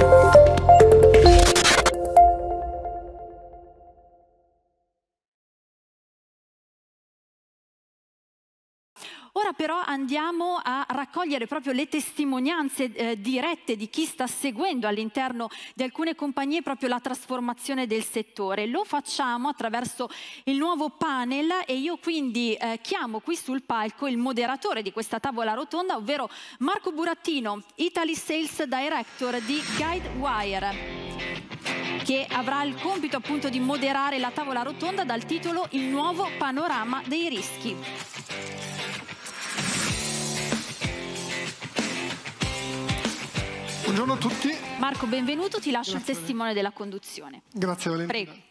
Thank you. Ora però andiamo a raccogliere proprio le testimonianze eh, dirette di chi sta seguendo all'interno di alcune compagnie proprio la trasformazione del settore. Lo facciamo attraverso il nuovo panel e io quindi eh, chiamo qui sul palco il moderatore di questa tavola rotonda, ovvero Marco Burattino, Italy Sales Director di GuideWire che avrà il compito appunto di moderare la tavola rotonda dal titolo Il nuovo panorama dei rischi. Buongiorno a tutti. Marco, benvenuto, ti lascio Grazie il testimone della conduzione. Grazie Valentina. Prego.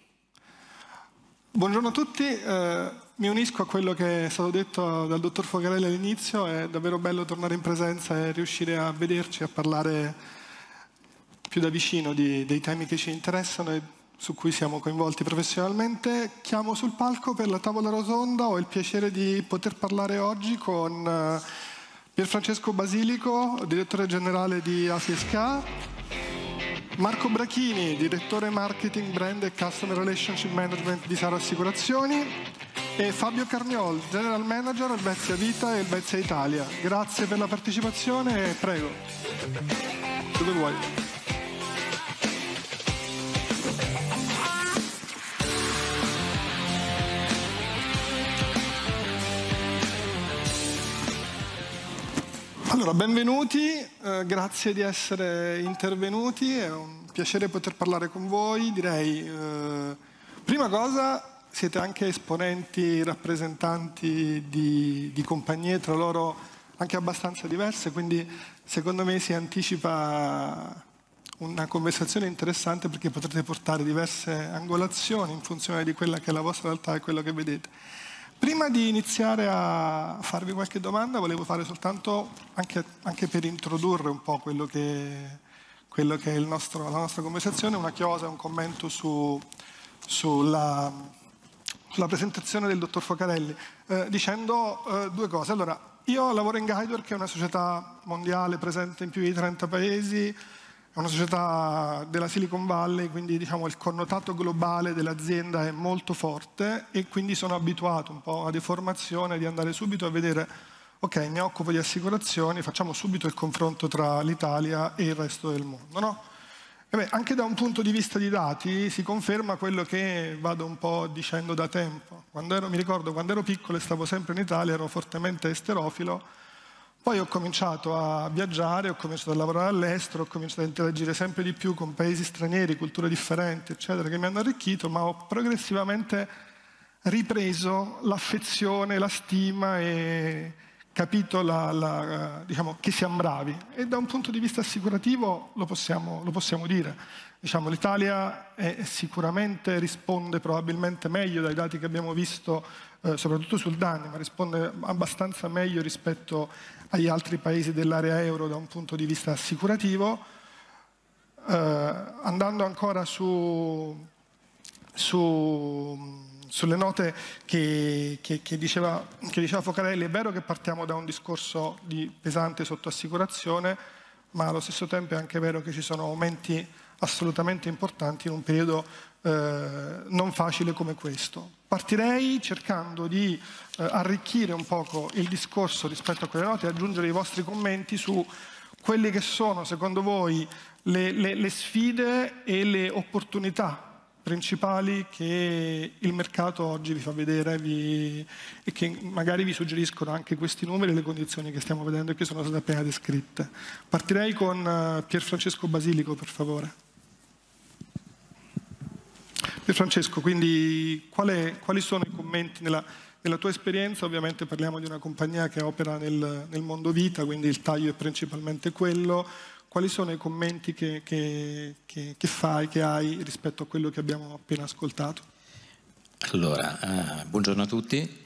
Buongiorno a tutti, eh, mi unisco a quello che è stato detto dal dottor Fogarelli all'inizio, è davvero bello tornare in presenza e riuscire a vederci, a parlare più da vicino di, dei temi che ci interessano e su cui siamo coinvolti professionalmente. Chiamo sul palco per la tavola rotonda, ho il piacere di poter parlare oggi con... Eh, Pier Francesco Basilico, direttore generale di ASISK, Marco Brachini, direttore marketing brand e customer relationship management di Sara Assicurazioni e Fabio Carniol, general manager Elvezia Vita e Elvezia Italia. Grazie per la partecipazione e prego. Dove vuoi? Allora, benvenuti, eh, grazie di essere intervenuti, è un piacere poter parlare con voi. Direi, eh, prima cosa, siete anche esponenti, rappresentanti di, di, compagnie, tra loro anche abbastanza diverse, quindi secondo me si anticipa una conversazione interessante perché potrete portare diverse angolazioni in funzione di quella che è la vostra realtà e quello che vedete. Prima di iniziare a farvi qualche domanda, volevo fare soltanto, anche, anche per introdurre un po' quello che, quello che è nostro, la nostra conversazione, una chiosa, un commento su, sulla, sulla, presentazione del dottor Focarelli, eh, dicendo eh, due cose. Allora, io lavoro in Guidework, che è una società mondiale presente in più di 30 paesi, una società della Silicon Valley, quindi diciamo, il connotato globale dell'azienda è molto forte e quindi sono abituato un po' a una deformazione di andare subito a vedere, ok, mi occupo di assicurazioni, facciamo subito il confronto tra l'Italia e il resto del mondo. No? Beh, anche da un punto di vista di dati si conferma quello che vado un po' dicendo da tempo. Ero, mi ricordo quando ero piccolo e stavo sempre in Italia, ero fortemente esterofilo, poi ho cominciato a viaggiare, ho cominciato a lavorare all'estero, ho cominciato a interagire sempre di più con paesi stranieri, culture differenti, eccetera, che mi hanno arricchito, ma ho progressivamente ripreso l'affezione, la stima e capito la, la, eh, diciamo, che siamo bravi. E da un punto di vista assicurativo lo possiamo, lo possiamo dire. Diciamo, L'Italia eh, sicuramente risponde probabilmente meglio dai dati che abbiamo visto, eh, soprattutto sul danno, ma risponde abbastanza meglio rispetto agli altri paesi dell'area euro da un punto di vista assicurativo. Eh, andando ancora su, su, sulle note che, che, che, diceva, che diceva Focarelli, è vero che partiamo da un discorso di pesante sottoassicurazione, ma allo stesso tempo è anche vero che ci sono aumenti assolutamente importanti in un periodo eh, non facile come questo. Partirei cercando di eh, arricchire un poco il discorso rispetto a quelle note e aggiungere i vostri commenti su quelle che sono, secondo voi, le, le, le sfide e le opportunità principali che il mercato oggi vi fa vedere vi, e che magari vi suggeriscono anche questi numeri e le condizioni che stiamo vedendo e che sono state appena descritte. Partirei con eh, Pier Francesco Basilico, per favore. De Francesco, quindi quali, quali sono i commenti nella, nella, tua esperienza? Ovviamente parliamo di una compagnia che opera nel, nel, mondo vita, quindi il taglio è principalmente quello. Quali sono i commenti che, che, che, che fai, che hai rispetto a quello che abbiamo appena ascoltato? Allora, eh, buongiorno a tutti.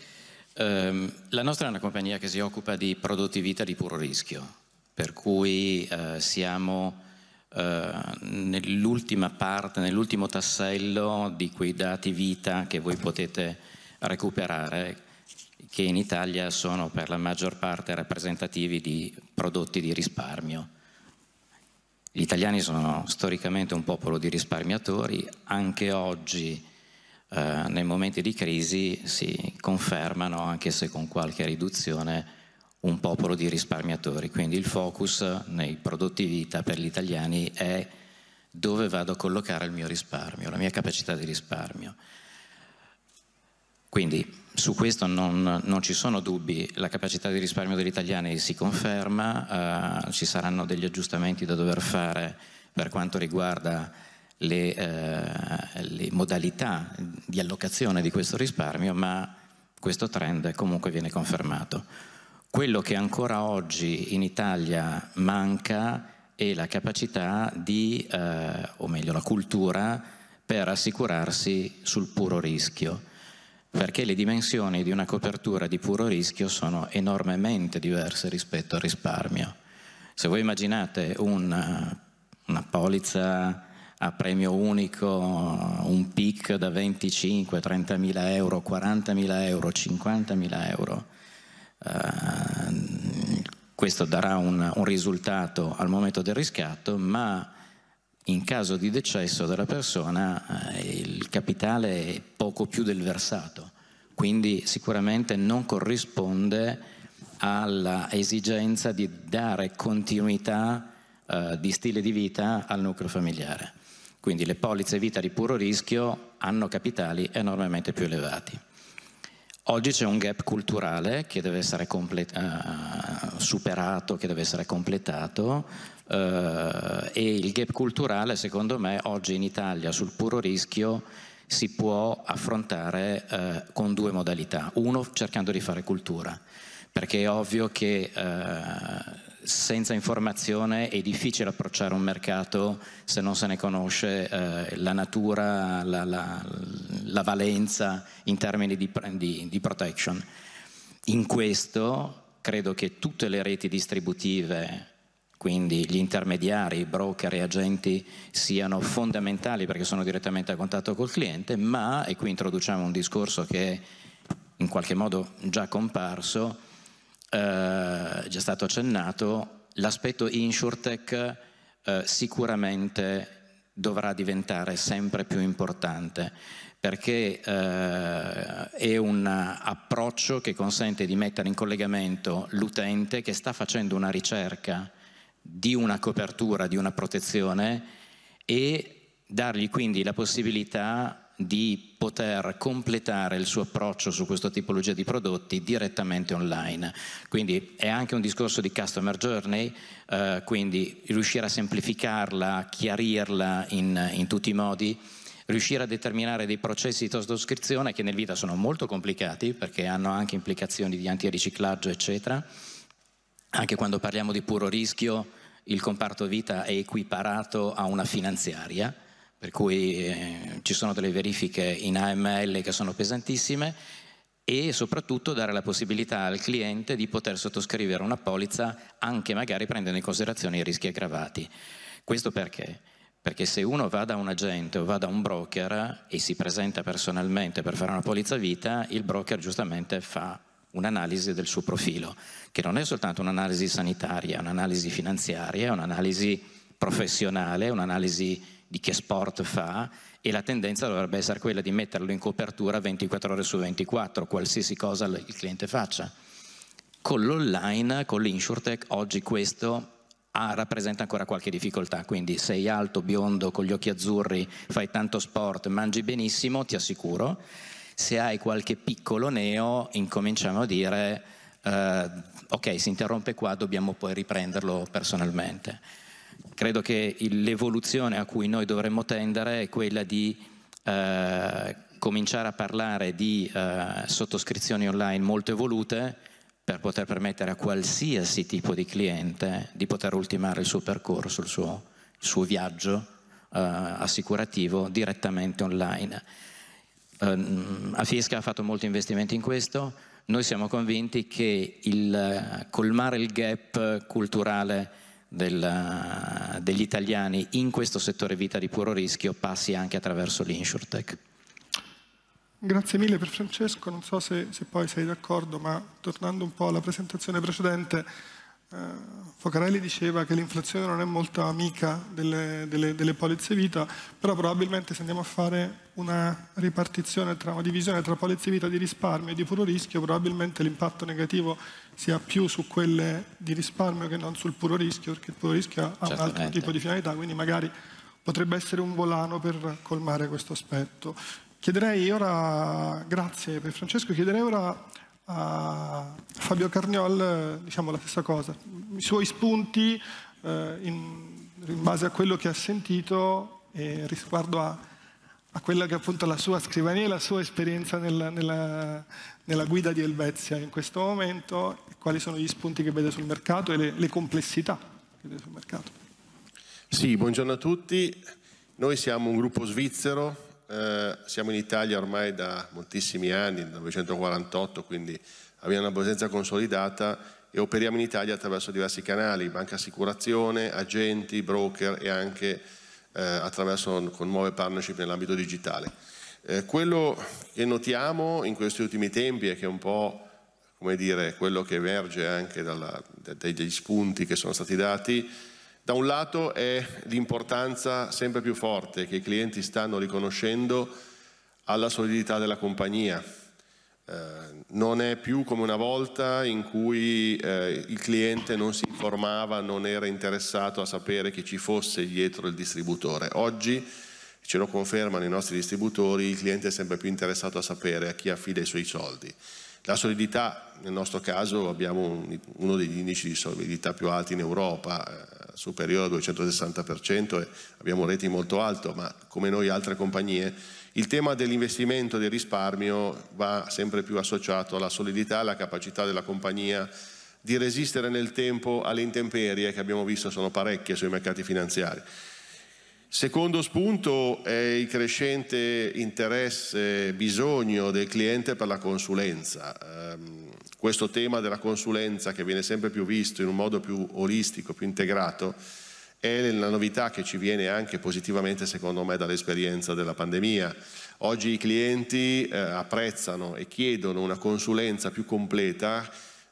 Eh, la nostra è una compagnia che si occupa di produttività di puro rischio, per cui eh, siamo eh, nell'ultima parte, nell'ultimo tassello di quei dati vita che voi potete recuperare che in Italia sono per la maggior parte rappresentativi di prodotti di risparmio. Gli italiani sono storicamente un popolo di risparmiatori, anche oggi eh, nei momenti di crisi si confermano, anche se con qualche riduzione, un popolo di risparmiatori, quindi il focus nei prodotti vita per gli italiani è dove vado a collocare il mio risparmio, la mia capacità di risparmio. Quindi su questo non, non ci sono dubbi, la capacità di risparmio degli italiani si conferma, eh, ci saranno degli aggiustamenti da dover fare per quanto riguarda le, eh, le modalità di allocazione di questo risparmio, ma questo trend comunque viene confermato. Quello che ancora oggi in Italia manca è la capacità di, eh, o meglio la cultura, per assicurarsi sul puro rischio, perché le dimensioni di una copertura di puro rischio sono enormemente diverse rispetto al risparmio. Se voi immaginate una, una polizza a premio unico, un PIC da 25, 30 mila euro, 40 mila euro, 50 mila euro, Ehm, questo darà un, un risultato al momento del riscatto, ma in caso di decesso della persona eh, il capitale è poco più del versato, quindi sicuramente non corrisponde alla esigenza di dare continuità eh, di stile di vita al nucleo familiare. Quindi le polizze vita di puro rischio hanno capitali enormemente più elevati. Oggi c'è un gap culturale che deve essere uh, superato, che deve essere completato uh, e il gap culturale secondo me oggi in Italia sul puro rischio si può affrontare uh, con due modalità. Uno cercando di fare cultura, perché è ovvio che senza informazione è difficile approcciare un mercato se non se ne conosce eh, la natura, la, la, la, valenza in termini di, di, di protection. In questo credo che tutte le reti distributive quindi gli intermediari, broker e agenti siano fondamentali perché sono direttamente a contatto col cliente, ma, e qui introduciamo un discorso che è in qualche modo già comparso, eh, già stato accennato, l'aspetto insurtech eh, sicuramente dovrà diventare sempre più importante perché eh, è un approccio che consente di mettere in collegamento l'utente che sta facendo una ricerca di una copertura, di una protezione e dargli quindi la possibilità di poter completare il suo approccio su questa tipologia di prodotti direttamente online. Quindi è anche un discorso di customer journey, eh, quindi riuscire a semplificarla, a chiarirla in, in tutti i modi riuscire a determinare dei processi di trasdoscrizione che nel vita sono molto complicati perché hanno anche implicazioni di antiriciclaggio, eccetera. Anche quando parliamo di puro rischio, il comparto vita è equiparato a una finanziaria per cui eh, ci sono delle verifiche in AML che sono pesantissime e soprattutto dare la possibilità al cliente di poter sottoscrivere una polizza anche magari prendendo in considerazione i rischi aggravati. Questo perché? Perché se uno va da un agente o va da un broker e si presenta personalmente per fare una polizza vita, il broker giustamente fa un'analisi del suo profilo, che non è soltanto un'analisi sanitaria, un'analisi finanziaria, un'analisi professionale, un'analisi di che sport fa e la tendenza dovrebbe essere quella di metterlo in copertura 24 ore su 24, qualsiasi cosa il cliente faccia. Con l'online, con l'insurtech, oggi questo ha, ah, rappresenta ancora qualche difficoltà, quindi sei alto, biondo, con gli occhi azzurri, fai tanto sport, mangi benissimo, ti assicuro, se hai qualche piccolo neo incominciamo a dire eh, ok, si interrompe qua, dobbiamo poi riprenderlo personalmente credo che l'evoluzione a cui noi dovremmo tendere è quella di eh, cominciare a parlare di eh, sottoscrizioni online molto evolute per poter permettere a qualsiasi tipo di cliente di poter ultimare il suo percorso, il suo, il suo viaggio eh, assicurativo direttamente online. Ehm, Afiesca ha fatto molti investimenti in questo, noi siamo convinti che il, colmare il gap culturale della, degli italiani in questo settore vita di puro rischio passi anche attraverso l'insurtech. Grazie mille per Francesco, non so se, se poi sei d'accordo, ma tornando un po' alla presentazione precedente, eh, Focarelli diceva che l'inflazione non è molto amica delle, delle, delle, polizze vita, però probabilmente se andiamo a fare una ripartizione, tra, una divisione tra polizze vita di risparmio e di puro rischio, probabilmente l'impatto negativo sia più su quelle di risparmio che non sul puro rischio, perché il puro rischio ha un altro tipo di finalità, quindi magari potrebbe essere un volano per colmare questo aspetto. Chiederei ora, grazie per Francesco, chiederei ora a Fabio Carniol diciamo la stessa cosa. I suoi spunti eh, in, in, base a quello che ha sentito e riguardo a, a, quella che è appunto la sua scrivania e la sua esperienza nella, nella, nella, guida di Elvezia in questo momento, quali sono gli spunti che vede sul mercato e le, le complessità che vede sul mercato. Sì, buongiorno a tutti. Noi siamo un gruppo svizzero eh, siamo in Italia ormai da moltissimi anni, dal 1948, quindi abbiamo una presenza consolidata e operiamo in Italia attraverso diversi canali, banca assicurazione, agenti, broker e anche eh, attraverso con nuove partnership nell'ambito digitale. Eh, quello che notiamo in questi ultimi tempi e che è un po' come dire, quello che emerge anche dalla, dagli spunti che sono stati dati da un lato è l'importanza sempre più forte che i clienti stanno riconoscendo alla solidità della compagnia. Eh, non è più come una volta in cui eh, il cliente non si informava, non era interessato a sapere che ci fosse dietro il distributore. Oggi ce lo confermano i nostri distributori, il cliente è sempre più interessato a sapere a chi affida i suoi soldi. La solidità, nel nostro caso abbiamo un, uno degli indici di solidità più alti in Europa, eh, superiore al 260% e abbiamo reti molto alte, ma come noi altre compagnie, il tema dell'investimento e del risparmio va sempre più associato alla solidità e alla capacità della compagnia di resistere nel tempo alle intemperie che abbiamo visto sono parecchie sui mercati finanziari. Secondo spunto è il crescente interesse e bisogno del cliente per la consulenza. Ehm, questo tema della consulenza che viene sempre più visto in un modo più olistico, più integrato, è la novità che ci viene anche positivamente secondo me dall'esperienza della pandemia. Oggi i clienti eh, apprezzano e chiedono una consulenza più completa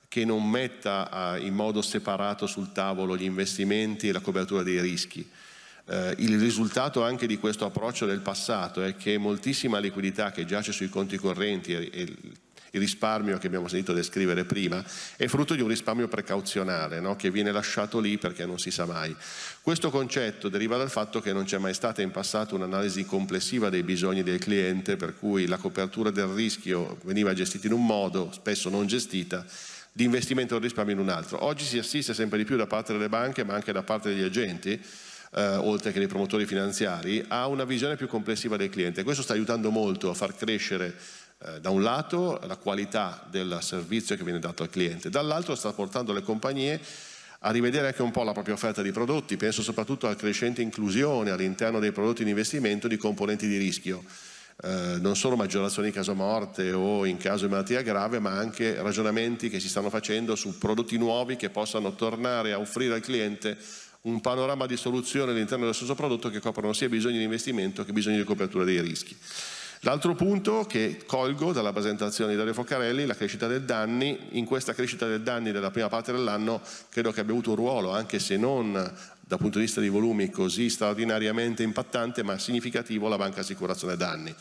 che non metta eh, in modo separato sul tavolo gli investimenti e la copertura dei rischi. Eh, il risultato anche di questo approccio del passato è che moltissima liquidità che giace sui conti correnti e, il risparmio che abbiamo sentito descrivere prima è frutto di un risparmio precauzionale no? che viene lasciato lì perché non si sa mai. Questo concetto deriva dal fatto che non c'è mai stata in passato un'analisi complessiva dei bisogni del cliente per cui la copertura del rischio veniva gestita in un modo, spesso non gestita, di investimento del risparmio in un altro. Oggi si assiste sempre di più da parte delle banche ma anche da parte degli agenti eh, oltre che dei promotori finanziari, ha una visione più complessiva del cliente. Questo sta aiutando molto a far crescere eh, da un lato la qualità del servizio che viene dato al cliente, dall'altro sta portando le compagnie a rivedere anche un po' la propria offerta di prodotti, penso soprattutto alla crescente inclusione all'interno dei prodotti di investimento di componenti di rischio. Eh, non solo maggiorazioni in caso morte o in caso di malattia grave, ma anche ragionamenti che si stanno facendo su prodotti nuovi che possano tornare a offrire al cliente un panorama di soluzioni all'interno dello stesso prodotto che coprono sia bisogni di investimento che bisogni di copertura dei rischi. L'altro punto che colgo dalla presentazione di Dario Foccarelli, la crescita del danni, in questa crescita del danni della prima parte dell'anno credo che abbia avuto un ruolo, anche se non dal punto di vista dei volumi così straordinariamente impattante, ma significativo, la banca assicurazione danni.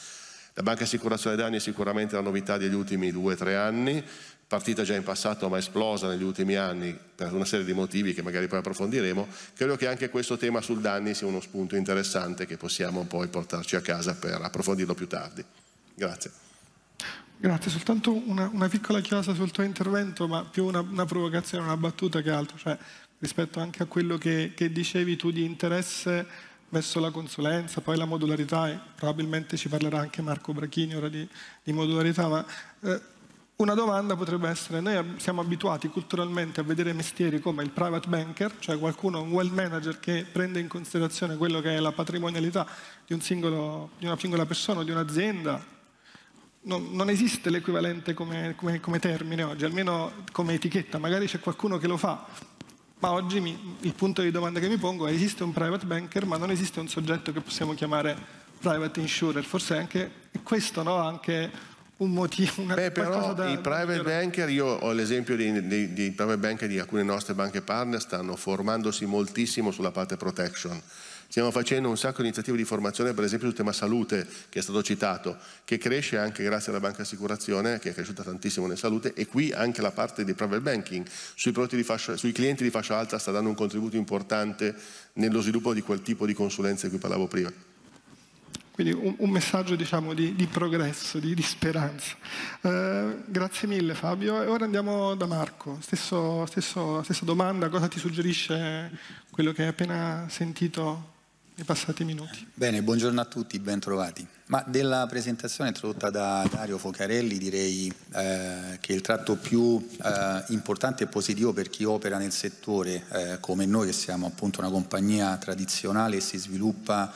La banca assicurazione danni è sicuramente la novità degli ultimi due o tre anni, partita già in passato ma esplosa negli ultimi anni per una serie di motivi che magari poi approfondiremo, credo che anche questo tema sul danni sia uno spunto interessante che possiamo poi portarci a casa per approfondirlo più tardi. Grazie. Grazie, soltanto una, una piccola chiosa sul tuo intervento, ma più una, una provocazione, una battuta che altro, cioè, rispetto anche a quello che, che dicevi tu di interesse verso la consulenza, poi la modularità, e probabilmente ci parlerà anche Marco Brachini ora di, di modularità, ma eh, una domanda potrebbe essere, noi siamo abituati culturalmente a vedere mestieri come il private banker, cioè qualcuno, un wealth manager che prende in considerazione quello che è la patrimonialità di, un singolo, di una singola persona o di un'azienda. Non, non, esiste l'equivalente come, come, come, termine oggi, almeno come etichetta, magari c'è qualcuno che lo fa. Ma oggi mi, il punto di domanda che mi pongo è esiste un private banker ma non esiste un soggetto che possiamo chiamare private insurer, forse anche questo no? anche un motivo, una, Beh, però da, i private banker, io ho l'esempio dei, dei, dei, private banker di alcune nostre banche partner, stanno formandosi moltissimo sulla parte protection. Stiamo facendo un sacco di iniziative di formazione, per esempio sul tema salute, che è stato citato, che cresce anche grazie alla banca assicurazione, che è cresciuta tantissimo nella salute, e qui anche la parte di private banking sui, di fascia, sui clienti di fascia alta sta dando un contributo importante nello sviluppo di quel tipo di consulenza di cui parlavo prima. Quindi un, un messaggio diciamo, di, di, progresso, di, di speranza. Eh, grazie mille Fabio. E ora andiamo da Marco. Stesso, stesso, stessa domanda, cosa ti suggerisce quello che hai appena sentito nei passati minuti? Bene, buongiorno a tutti, bentrovati. Ma della presentazione introdotta da Dario Focarelli direi eh, che il tratto più eh, importante e positivo per chi opera nel settore, eh, come noi che siamo appunto una compagnia tradizionale e si sviluppa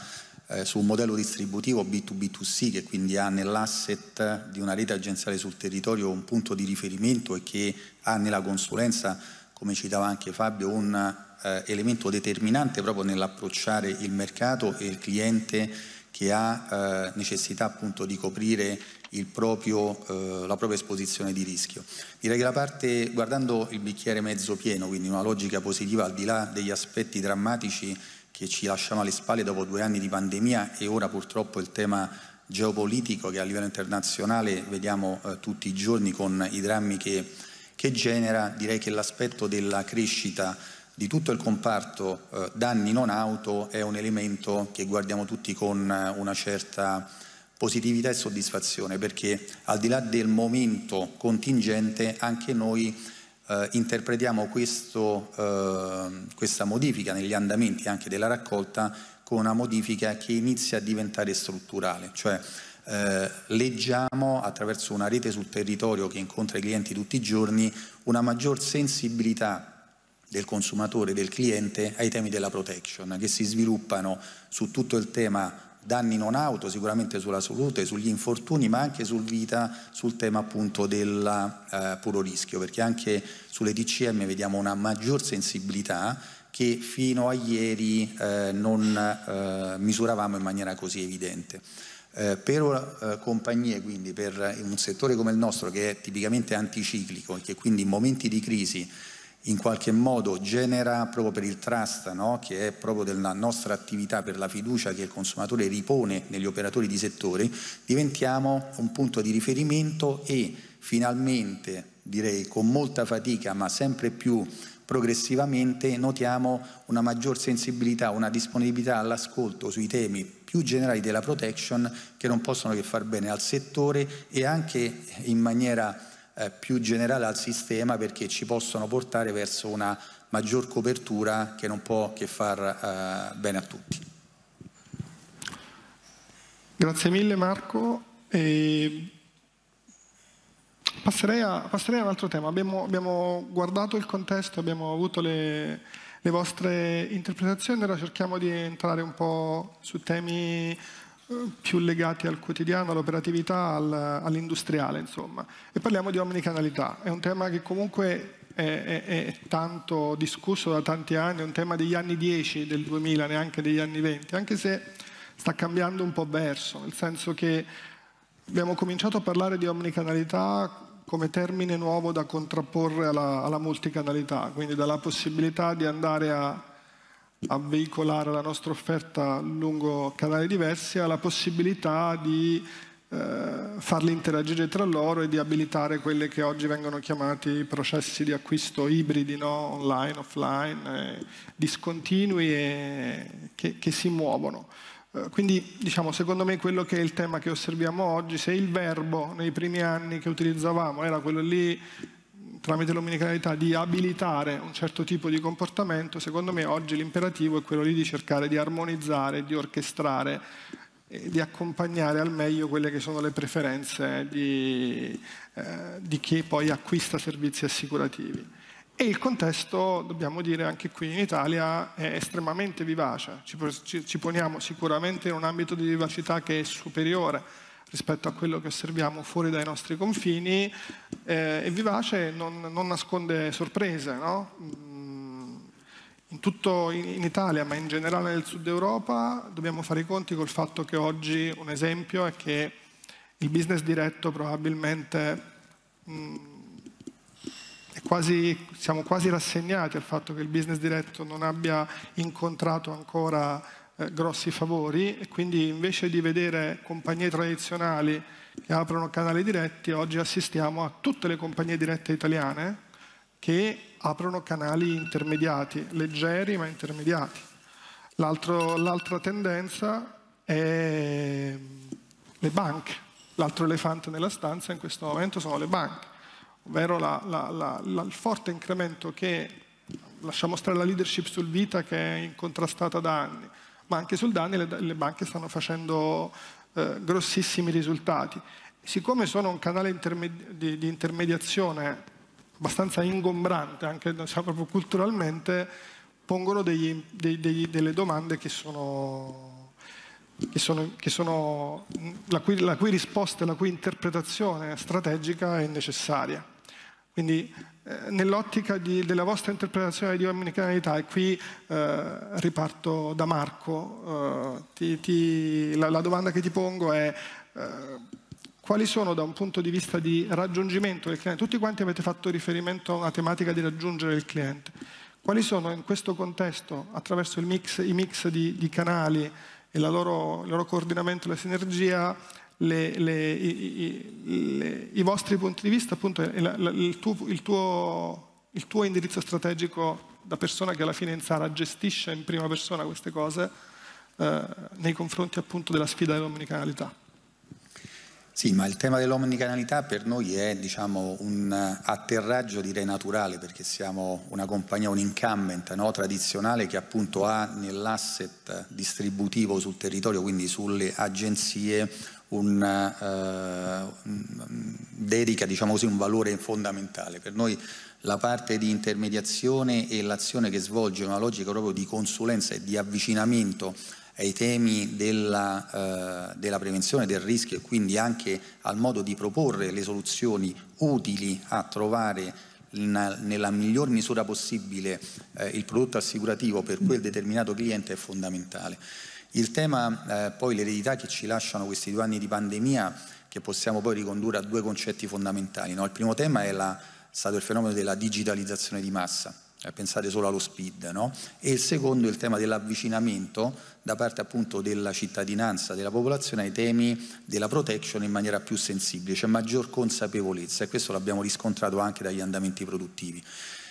eh, su un modello distributivo B2B2C che quindi ha nell'asset di una rete agenziale sul territorio un punto di riferimento e che ha nella consulenza, come citava anche Fabio, un eh, elemento determinante proprio nell'approcciare il mercato e il cliente che ha eh, necessità appunto di coprire proprio, eh, la propria esposizione di rischio. Direi che la parte, guardando il bicchiere mezzo pieno, quindi una logica positiva al di là degli aspetti drammatici che ci lasciano alle spalle dopo due anni di pandemia e ora purtroppo il tema geopolitico che a livello internazionale vediamo eh, tutti i giorni con i drammi che, che genera, direi che l'aspetto della crescita di tutto il comparto eh, danni non auto è un elemento che guardiamo tutti con eh, una certa positività e soddisfazione perché al di là del momento contingente anche noi eh, interpretiamo questo, eh, questa modifica negli andamenti anche della raccolta con una modifica che inizia a diventare strutturale, cioè eh, leggiamo attraverso una rete sul territorio che incontra i clienti tutti i giorni una maggior sensibilità del consumatore, del cliente ai temi della protection che si sviluppano su tutto il tema danni non auto, sicuramente sulla salute, sugli infortuni, ma anche sul vita, sul tema appunto del eh, puro rischio, perché anche sulle DCM vediamo una maggior sensibilità che fino a ieri eh, non eh, misuravamo in maniera così evidente. Eh, per eh, compagnie, quindi per un settore come il nostro che è tipicamente anticiclico e che quindi in momenti di crisi in qualche modo genera proprio per il trust, no? che è proprio della nostra attività, per la fiducia che il consumatore ripone negli operatori di settore, diventiamo un punto di riferimento e finalmente, direi con molta fatica, ma sempre più progressivamente, notiamo una maggior sensibilità, una disponibilità all'ascolto sui temi più generali della protection che non possono che far bene al settore e anche in maniera eh, più generale al sistema perché ci possono portare verso una maggior copertura che non può che far eh, bene a tutti. Grazie mille Marco. E passerei, a, passerei a un altro tema. Abbiamo, abbiamo, guardato il contesto, abbiamo avuto le, le vostre interpretazioni, ora cerchiamo di entrare un po' su temi più legati al quotidiano, all'operatività, all'industriale, insomma. E parliamo di omnicanalità. È un tema che comunque è, è, è, tanto discusso da tanti anni, è un tema degli anni 10 del 2000, neanche degli anni 20, anche se sta cambiando un po' verso, nel senso che abbiamo cominciato a parlare di omnicanalità come termine nuovo da contrapporre alla, alla multicanalità, quindi dalla possibilità di andare a a veicolare la nostra offerta lungo canali diversi, ha la possibilità di eh, farli interagire tra loro e di abilitare quelli che oggi vengono chiamati processi di acquisto ibridi, no? online, offline, eh, discontinui e che, che si muovono. Eh, quindi diciamo, secondo me quello che è il tema che osserviamo oggi, se il verbo nei primi anni che utilizzavamo era quello lì tramite l'omnicanalità di abilitare un certo tipo di comportamento, secondo me oggi l'imperativo è quello lì di cercare di armonizzare, di orchestrare, di accompagnare al meglio quelle che sono le preferenze di, eh, di chi poi acquista servizi assicurativi. E il contesto, dobbiamo dire, anche qui in Italia è estremamente vivace. Ci, ci, ci poniamo sicuramente in un ambito di vivacità che è superiore rispetto a quello che osserviamo fuori dai nostri confini eh, e vivace non, non nasconde sorprese. No? Mm, in tutto in Italia, ma in generale nel sud Europa, dobbiamo fare i conti col fatto che oggi un esempio è che il business diretto probabilmente mh, mm, quasi, siamo quasi rassegnati al fatto che il business diretto non abbia incontrato ancora eh, grossi favori e quindi invece di vedere compagnie tradizionali che aprono canali diretti, oggi assistiamo a tutte le compagnie dirette italiane che aprono canali intermediati, leggeri ma intermediati. l'altra tendenza è ehm, le banche. L'altro elefante nella stanza in questo momento sono le banche, ovvero la, la, la, il forte incremento che, lasciamo stare la leadership sul vita che è incontrastata da anni, ma anche sul danno le, le banche stanno facendo eh, grossissimi risultati. Siccome sono un canale intermedi di, di, intermediazione abbastanza ingombrante, anche diciamo, proprio culturalmente, pongono degli, dei, dei, delle domande che sono, che sono, che sono la, cui, la cui risposta e la cui interpretazione strategica è necessaria. Quindi eh, nell'ottica della vostra interpretazione di omnicanalità, e qui eh, riparto da Marco, eh, ti, ti, la, la, domanda che ti pongo è eh, quali sono da un punto di vista di raggiungimento del cliente, tutti quanti avete fatto riferimento a una tematica di raggiungere il cliente, quali sono in questo contesto, attraverso mix, i mix di, di canali e loro, il loro coordinamento, la sinergia, le, le, i, i, i, vostri punti di vista, appunto, la, il, tuo, il, tuo, il, tuo, indirizzo strategico da persona che alla fine in Sara gestisce in prima persona queste cose eh, nei confronti appunto della sfida dell'omnicanalità. Sì, ma il tema dell'omnicanalità per noi è diciamo, un atterraggio direi naturale perché siamo una compagnia, un incumbent no? tradizionale che appunto ha nell'asset distributivo sul territorio, quindi sulle agenzie, un, eh, mm, dedica diciamo così, un valore fondamentale. Per noi la parte di intermediazione e l'azione che svolge una logica proprio di consulenza e di avvicinamento ai temi della, eh, della, prevenzione del rischio e quindi anche al modo di proporre le soluzioni utili a trovare in, nella miglior misura possibile eh, il prodotto assicurativo per quel determinato cliente è fondamentale. Il tema eh, poi l'eredità che ci lasciano questi due anni di pandemia che possiamo poi ricondurre a due concetti fondamentali. No? Il primo tema è, la, stato il fenomeno della digitalizzazione di massa, eh, pensate solo allo speed, no? e il secondo è il tema dell'avvicinamento da parte appunto della cittadinanza, della popolazione ai temi della protection in maniera più sensibile, c'è cioè maggior consapevolezza e questo l'abbiamo riscontrato anche dagli andamenti produttivi.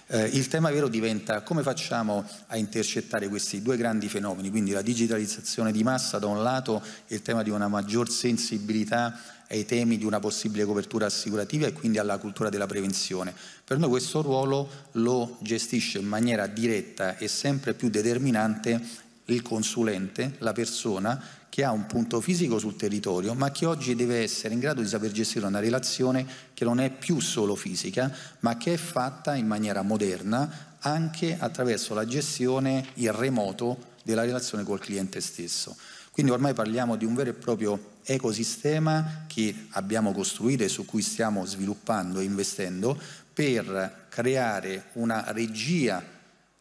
Eh, il tema vero diventa come facciamo a intercettare questi due grandi fenomeni, quindi la digitalizzazione di massa da un lato e il tema di una maggior sensibilità ai temi di una possibile copertura assicurativa e quindi alla cultura della prevenzione. Per noi questo ruolo lo gestisce in maniera diretta e sempre più determinante il consulente, la persona che ha un punto fisico sul territorio, ma che oggi deve essere in grado di saper gestire una relazione che non è più solo fisica, ma che è fatta in maniera moderna anche attraverso la gestione in remoto della relazione col cliente stesso. Quindi ormai parliamo di un vero e proprio ecosistema che abbiamo costruito e su cui stiamo sviluppando e investendo per creare una regia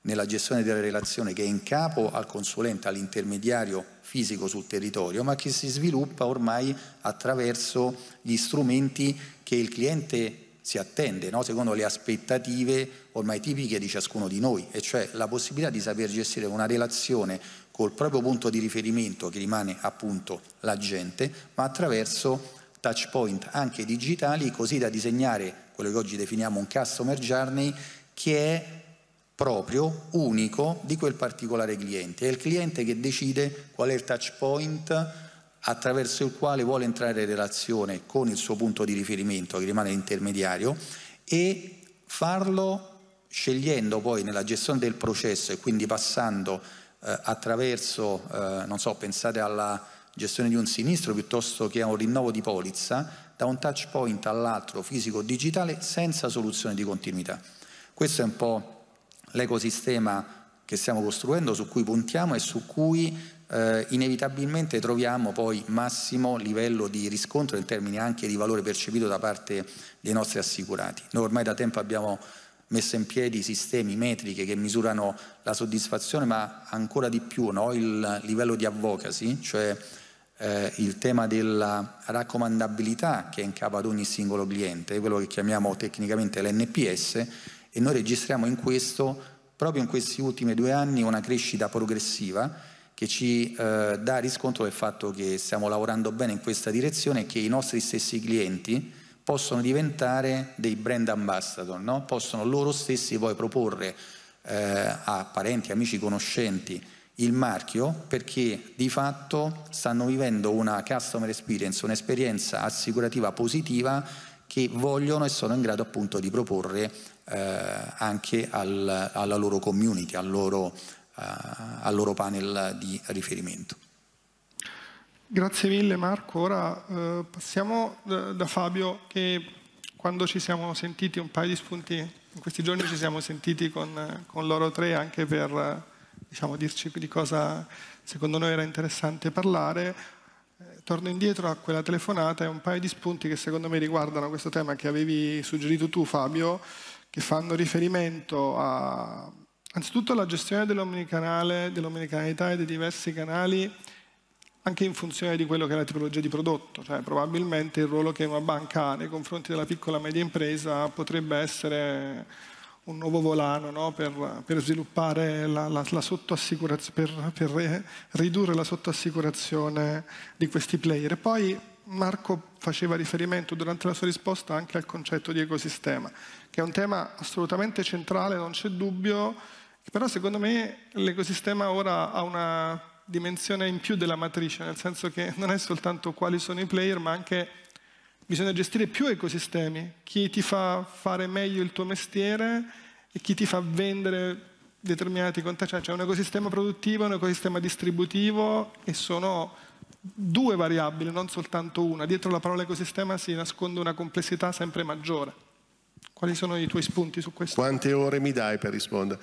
nella gestione della relazione che è in capo al consulente, all'intermediario fisico sul territorio, ma che si sviluppa ormai attraverso gli strumenti che il cliente si attende, no? secondo le aspettative ormai tipiche di ciascuno di noi, e cioè la possibilità di saper gestire una relazione col proprio punto di riferimento, che rimane appunto la gente, ma attraverso touch point anche digitali, così da disegnare quello che oggi definiamo un customer journey, che è proprio, unico, di quel particolare cliente. È il cliente che decide qual è il touch point attraverso il quale vuole entrare in relazione con il suo punto di riferimento, che rimane l'intermediario, e farlo scegliendo poi nella gestione del processo e quindi passando eh, attraverso, eh, non so, pensate alla gestione di un sinistro piuttosto che a un rinnovo di polizza, da un touch point all'altro fisico o digitale senza soluzione di continuità. Questo è un po' l'ecosistema che stiamo costruendo, su cui puntiamo e su cui eh, inevitabilmente troviamo poi massimo livello di riscontro in termini anche di valore percepito da parte dei nostri assicurati. Noi ormai da tempo abbiamo messo in piedi sistemi, metriche che misurano la soddisfazione, ma ancora di più no? il livello di advocacy, cioè eh, il tema della raccomandabilità che è in capo ad ogni singolo cliente, quello che chiamiamo tecnicamente l'NPS, e noi registriamo in questo, proprio in questi ultimi due anni, una crescita progressiva che ci eh, dà riscontro del fatto che stiamo lavorando bene in questa direzione e che i nostri stessi clienti possono diventare dei brand ambassador, no? possono loro stessi poi proporre eh, a parenti, amici, conoscenti il marchio perché di fatto stanno vivendo una customer experience, un'esperienza assicurativa positiva che vogliono e sono in grado appunto di proporre eh, anche al, alla loro community, al loro, eh, al loro panel di riferimento. Grazie mille Marco, ora eh, passiamo da, Fabio che quando ci siamo sentiti un paio di spunti, in questi giorni ci siamo sentiti con, con loro tre anche per diciamo, dirci di cosa secondo noi era interessante parlare. Eh, torno indietro a quella telefonata e un paio di spunti che secondo me riguardano questo tema che avevi suggerito tu Fabio che fanno riferimento a, anzitutto alla gestione dell'omnicanale, dell'omnicanalità e dei diversi canali anche in funzione di quello che è la tipologia di prodotto, cioè probabilmente il ruolo che una banca ha nei confronti della piccola e media impresa potrebbe essere un nuovo volano no? per, per, sviluppare la, la, la per, per ridurre la sottoassicurazione di questi player. Poi Marco faceva riferimento durante la sua risposta anche al concetto di ecosistema che è un tema assolutamente centrale, non c'è dubbio, però secondo me l'ecosistema ora ha una dimensione in più della matrice, nel senso che non è soltanto quali sono i player, ma anche bisogna gestire più ecosistemi, chi ti fa fare meglio il tuo mestiere e chi ti fa vendere determinati contatti, cioè, c'è un ecosistema produttivo, un ecosistema distributivo e sono due variabili, non soltanto una. Dietro la parola ecosistema si nasconde una complessità sempre maggiore. Quali sono i tuoi spunti su questo? Quante ore mi dai per rispondere?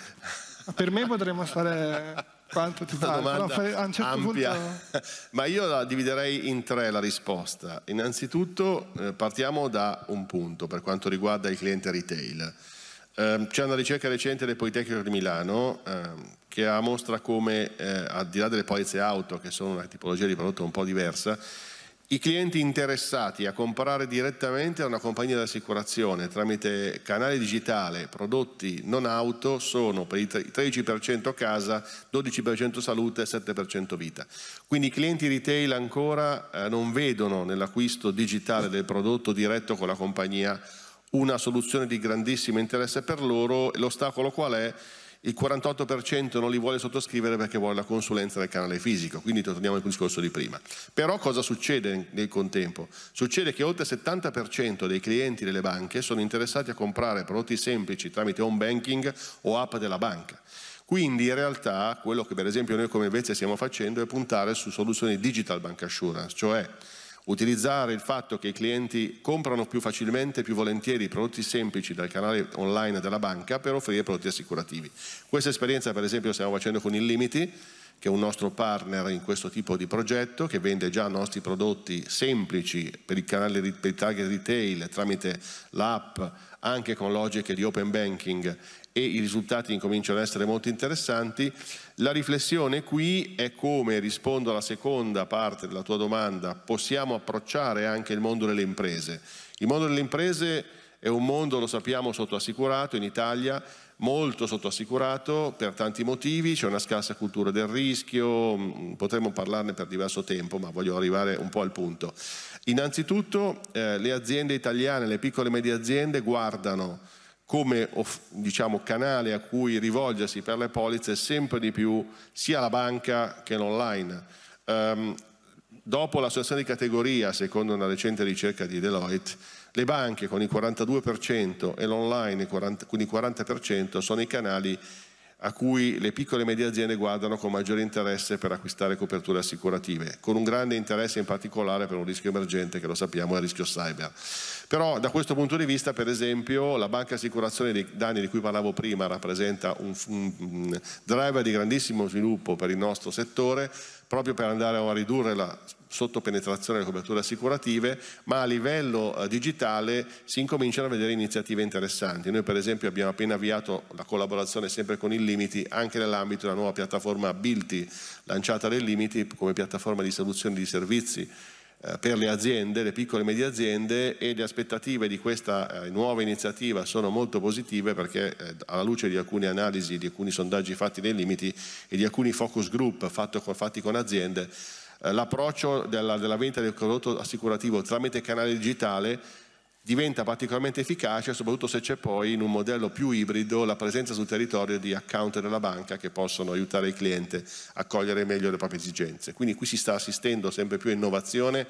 Ah, per me potremmo fare quanto ti pare, però a un certo ampia. punto... Ma io la dividerei in tre la risposta. Innanzitutto eh, partiamo da un punto per quanto riguarda il cliente retail. Eh, c'è una ricerca recente del Politecnico di Milano eh, che mostra come, eh, al di là delle polizze auto, che sono una tipologia di prodotto un po' diversa, i clienti interessati a comprare direttamente da una compagnia di assicurazione tramite canale digitale prodotti non auto sono per il 13% casa, 12% salute e 7% vita. Quindi i clienti retail ancora eh, non vedono nell'acquisto digitale del prodotto diretto con la compagnia una soluzione di grandissimo interesse per loro. L'ostacolo qual è? il 48% non li vuole sottoscrivere perché vuole la consulenza del canale fisico, quindi torniamo al discorso di prima. Però cosa succede nel contempo? Succede che oltre il 70% dei clienti delle banche sono interessati a comprare prodotti semplici tramite home banking o app della banca. Quindi in realtà quello che per esempio noi come Vezia stiamo facendo è puntare su soluzioni digital bank assurance, cioè Utilizzare il fatto che i clienti comprano più facilmente e più volentieri prodotti semplici dal canale online della banca per offrire prodotti assicurativi. Questa esperienza per esempio stiamo facendo con Illimiti, che è un nostro partner in questo tipo di progetto, che vende già i nostri prodotti semplici per il canale per il target retail tramite l'app, anche con logiche di open banking e i risultati incominciano ad essere molto interessanti. La riflessione qui è come, rispondo alla seconda parte della tua domanda, possiamo approcciare anche il mondo delle imprese. Il mondo delle imprese è un mondo, lo sappiamo, sottoassicurato in Italia, molto sottoassicurato per tanti motivi, c'è una scarsa cultura del rischio, mm, potremmo parlarne per diverso tempo, ma voglio arrivare un po' al punto. Innanzitutto eh, le aziende italiane, le piccole e medie aziende guardano come diciamo, canale a cui rivolgersi per le polizze sempre di più sia la banca che l'online. Um, dopo l'associazione di categoria, secondo una recente ricerca di Deloitte, le banche con il 42% e l'online con il 40% sono i canali a cui le piccole e medie aziende guardano con maggiore interesse per acquistare coperture assicurative, con un grande interesse in particolare per un rischio emergente che lo sappiamo è il rischio cyber. Però da questo punto di vista, per esempio, la banca assicurazione dei danni di cui parlavo prima rappresenta un, un driver di grandissimo sviluppo per il nostro settore, proprio per andare a ridurre la sottopenetrazione delle coperture assicurative, ma a livello eh, digitale si incominciano a vedere iniziative interessanti. Noi per esempio abbiamo appena avviato la collaborazione sempre con il Limiti anche nell'ambito della nuova piattaforma Bilti, lanciata dai Limiti come piattaforma di soluzione di servizi eh, per le aziende, le piccole e medie aziende e le aspettative di questa eh, nuova iniziativa sono molto positive perché eh, alla luce di alcune analisi, di alcuni sondaggi fatti nei limiti e di alcuni focus group fatti con aziende, l'approccio della, della vendita del prodotto assicurativo tramite canale digitale diventa particolarmente efficace, soprattutto se c'è poi in un modello più ibrido la presenza sul territorio di account della banca che possono aiutare il cliente a cogliere meglio le proprie esigenze. Quindi qui si sta assistendo sempre più a innovazione,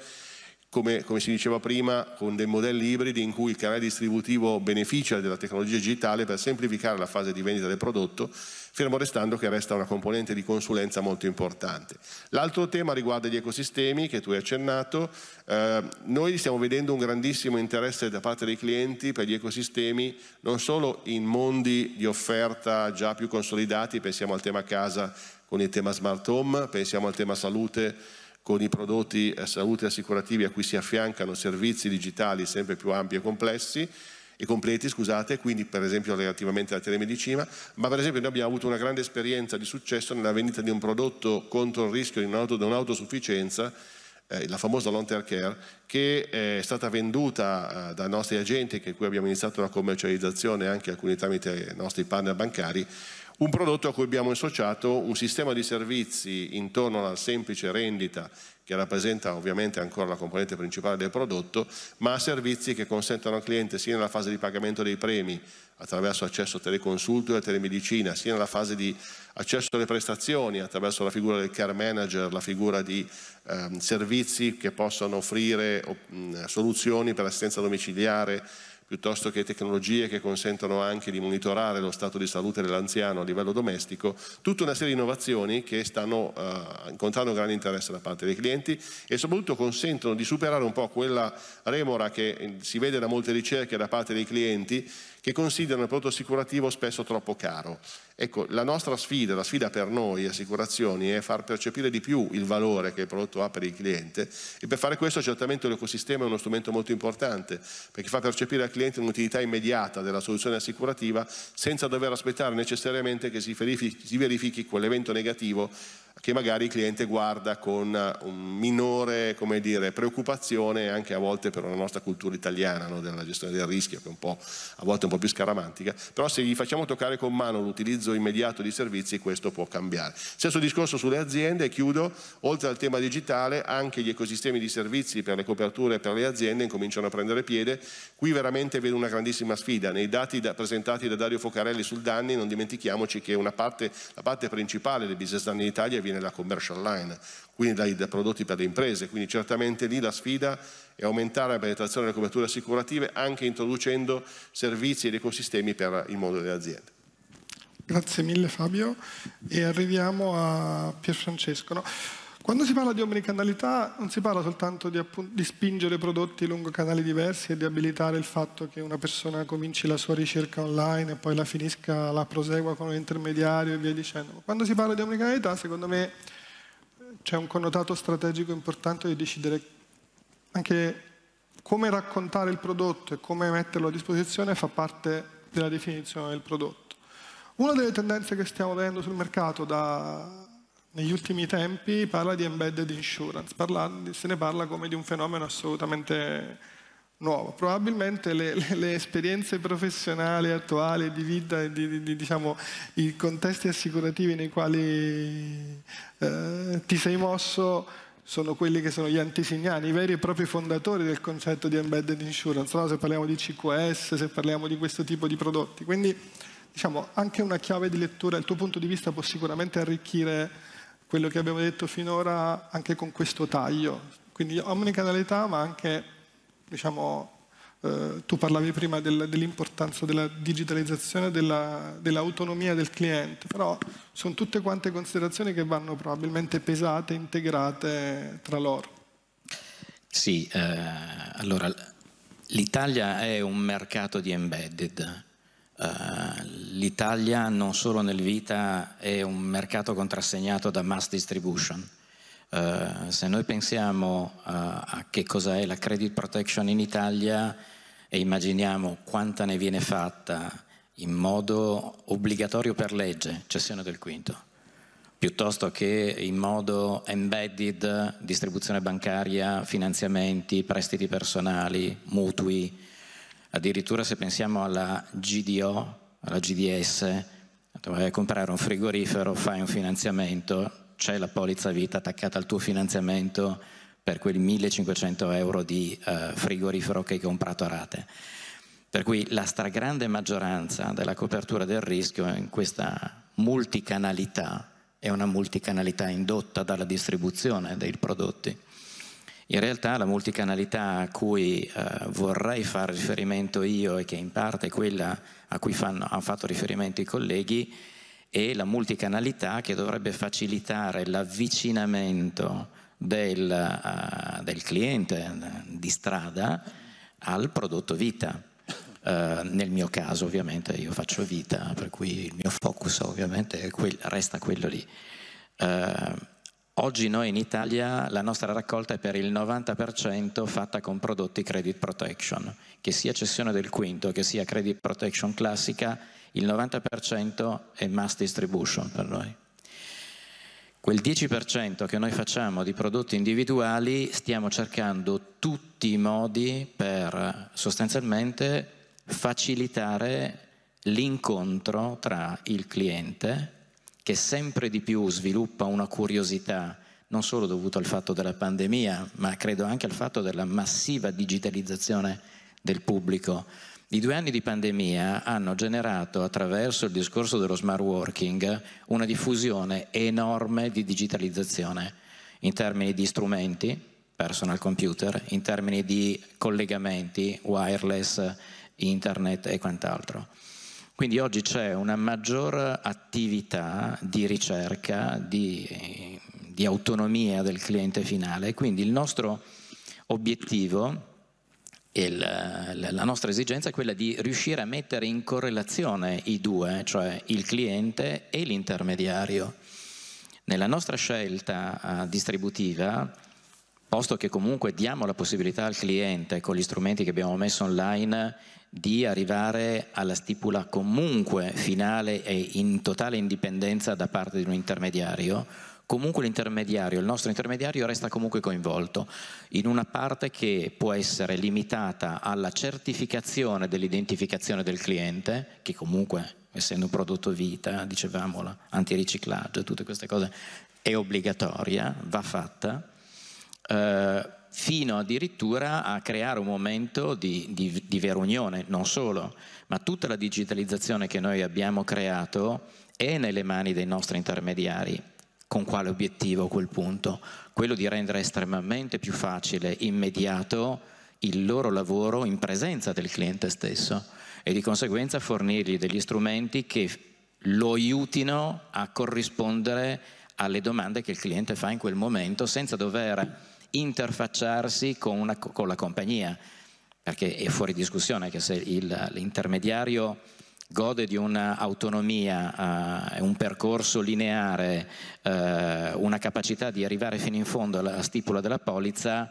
come, come si diceva prima, con dei modelli ibridi in cui il canale distributivo beneficia della tecnologia digitale per semplificare la fase di vendita del prodotto fermo restando che resta una componente di consulenza molto importante. L'altro tema riguarda gli ecosistemi che tu hai accennato, eh, noi stiamo vedendo un grandissimo interesse da parte dei clienti per gli ecosistemi, non solo in mondi di offerta già più consolidati, pensiamo al tema casa con il tema smart home, pensiamo al tema salute con i prodotti eh, salute assicurativi a cui si affiancano servizi digitali sempre più ampi e complessi, e completi, scusate, quindi per esempio relativamente alla telemedicina, ma per esempio noi abbiamo avuto una grande esperienza di successo nella vendita di un prodotto contro il rischio di un'autosufficienza, eh, la famosa long term care, che eh, è stata venduta eh, dai nostri agenti, che qui abbiamo iniziato la commercializzazione anche alcuni tramite i nostri partner bancari, un prodotto a cui abbiamo associato un sistema di servizi intorno alla semplice rendita che rappresenta ovviamente ancora la componente principale del prodotto, ma servizi che consentono al cliente sia nella fase di pagamento dei premi, attraverso accesso a teleconsulto e a telemedicina, sia nella fase di accesso alle prestazioni, attraverso la figura del care manager, la figura di eh, servizi che possono offrire mh, soluzioni per assistenza domiciliare, piuttosto che tecnologie che consentono anche di monitorare lo stato di salute dell'anziano a livello domestico, tutta una serie di innovazioni che stanno eh, incontrando grande interesse da parte dei clienti e soprattutto consentono di superare un po' quella remora che eh, si vede da molte ricerche da parte dei clienti che considerano il prodotto assicurativo spesso troppo caro Ecco, la nostra sfida, la sfida per noi assicurazioni è far percepire di più il valore che il prodotto ha per il cliente e per fare questo certamente l'ecosistema è uno strumento molto importante perché fa percepire al cliente un'utilità immediata della soluzione assicurativa senza dover aspettare necessariamente che si verifichi, si verifichi quell'evento negativo che magari il cliente guarda con eh, un minore dire, preoccupazione anche a volte per una nostra cultura italiana no? della gestione del rischio, che è un po', a volte un po' più scaramantica, però se gli facciamo toccare con mano l'utilizzo immediato di servizi questo può cambiare. Stesso discorso sulle aziende, e chiudo, oltre al tema digitale anche gli ecosistemi di servizi per le coperture per le aziende incominciano a prendere piede, qui veramente vedo una grandissima sfida, nei dati da, presentati da Dario Focarelli sul danni non dimentichiamoci che parte, la parte principale del business danni in Italia categoria viene la commercial line, quindi dai, da prodotti per le imprese, quindi certamente lì la sfida è aumentare la penetrazione delle coperture assicurative anche introducendo servizi ed ecosistemi per il mondo delle aziende. Grazie mille Fabio e arriviamo a Pierfrancesco. No? Quando si parla di omnicanalità non si parla soltanto di, di, spingere prodotti lungo canali diversi e di abilitare il fatto che una persona cominci la sua ricerca online e poi la finisca, la prosegua con un intermediario e via dicendo. Quando si parla di omnicanalità, secondo me eh, c'è un connotato strategico importante di decidere anche come raccontare il prodotto e come metterlo a disposizione fa parte della definizione del prodotto. Una delle tendenze che stiamo vedendo sul mercato da negli ultimi tempi parla di embedded insurance, parla, se ne parla come di un fenomeno assolutamente nuovo. Probabilmente le, le, le esperienze professionali attuali di vita e di, di, di, diciamo, i contesti assicurativi nei quali eh, ti sei mosso sono quelli che sono gli antisignani, i veri e propri fondatori del concetto di embedded insurance, no? se parliamo di CQS, se parliamo di questo tipo di prodotti. Quindi diciamo, anche una chiave di lettura, il tuo punto di vista può sicuramente arricchire quello che abbiamo detto finora anche con questo taglio. Quindi omnicanalità ma anche, diciamo, eh, tu parlavi prima del, dell'importanza della digitalizzazione, della, dell'autonomia del cliente, però sono tutte quante considerazioni che vanno probabilmente pesate, integrate tra loro. Sì, eh, allora l'Italia è un mercato di embedded, eh, L'Italia non solo nel vita è un mercato contrassegnato da mass distribution. Uh, se noi pensiamo uh, a che cosa è la credit protection in Italia e immaginiamo quanta ne viene fatta in modo obbligatorio per legge, cessione del quinto, piuttosto che in modo embedded, distribuzione bancaria, finanziamenti, prestiti personali, mutui, Addirittura se pensiamo alla GDO, alla GDS, vai a comprare un frigorifero, fai un finanziamento, c'è la polizza vita attaccata al tuo finanziamento per quei 1500 euro di eh, frigorifero che hai comprato a rate. Per cui la stragrande maggioranza della copertura del rischio in questa multicanalità è una multicanalità indotta dalla distribuzione dei prodotti. In realtà la multicanalità a cui eh, vorrei fare riferimento io e che in parte è quella a cui fanno, hanno fatto riferimento i colleghi è la multicanalità che dovrebbe facilitare l'avvicinamento del, uh, del cliente eh, di strada al prodotto vita. Uh, nel mio caso ovviamente io faccio vita, per cui il mio focus ovviamente quel, resta quello lì. Uh, Oggi noi in Italia la nostra raccolta è per il 90% fatta con prodotti credit protection, che sia cessione del quinto, che sia credit protection classica, il 90% è mass distribution per noi. Quel 10% che noi facciamo di prodotti individuali stiamo cercando tutti i modi per sostanzialmente facilitare l'incontro tra il cliente che sempre di più sviluppa una curiosità, non solo dovuta al fatto della pandemia, ma credo anche al fatto della massiva digitalizzazione del pubblico. I due anni di pandemia hanno generato attraverso il discorso dello smart working una diffusione enorme di digitalizzazione in termini di strumenti, personal computer, in termini di collegamenti, wireless, internet e quant'altro. Quindi oggi c'è una maggior attività di ricerca, di, di autonomia del cliente finale, quindi il nostro obiettivo e la nostra esigenza è quella di riuscire a mettere in correlazione i due, cioè il cliente e l'intermediario. Nella nostra scelta eh, distributiva, posto che comunque diamo la possibilità al cliente con gli strumenti che abbiamo messo online di arrivare alla stipula comunque finale e in totale indipendenza da parte di un intermediario, comunque l'intermediario, il nostro intermediario resta comunque coinvolto in una parte che può essere limitata alla certificazione dell'identificazione del cliente, che comunque essendo un prodotto vita, dicevamo, antiriciclaggio, tutte queste cose, è obbligatoria, va fatta. Eh, fino addirittura a creare un momento di, di, di vera unione, non solo, ma tutta la digitalizzazione che noi abbiamo creato è nelle mani dei nostri intermediari. Con quale obiettivo a quel punto? Quello di rendere estremamente più facile, immediato, il loro lavoro in presenza del cliente stesso e di conseguenza fornirgli degli strumenti che lo aiutino a corrispondere alle domande che il cliente fa in quel momento senza dover interfacciarsi con, una, con la compagnia, perché è fuori discussione che se il, l'intermediario gode di un'autonomia, uh, un percorso lineare, uh, una capacità di arrivare fino in fondo alla stipula della polizza,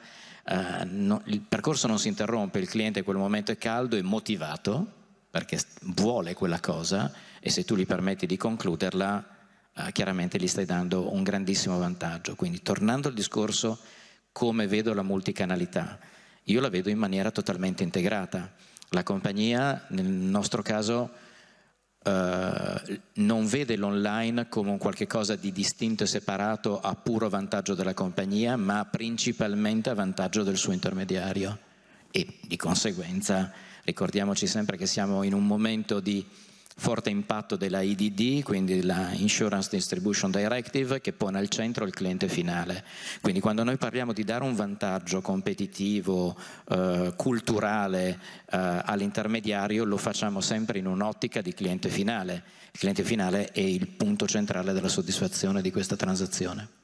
uh, no, il percorso non si interrompe, il cliente in quel momento è caldo e motivato perché vuole quella cosa e se tu gli permetti di concluderla, chiaramente gli stai dando un grandissimo vantaggio. Quindi tornando al discorso come vedo la multicanalità? Io la vedo in maniera totalmente integrata. La compagnia, nel nostro caso, eh, non vede l'online come un qualche di distinto e separato a puro vantaggio della compagnia, ma principalmente a vantaggio del suo intermediario. E di conseguenza ricordiamoci sempre che siamo in un momento di forte impatto della IDD, quindi la Insurance Distribution Directive, che pone al centro il cliente finale. Quindi quando noi parliamo di dare un vantaggio competitivo, eh, culturale eh, all'intermediario, lo facciamo sempre in un'ottica di cliente finale. Il cliente finale è il punto centrale della soddisfazione di questa transazione.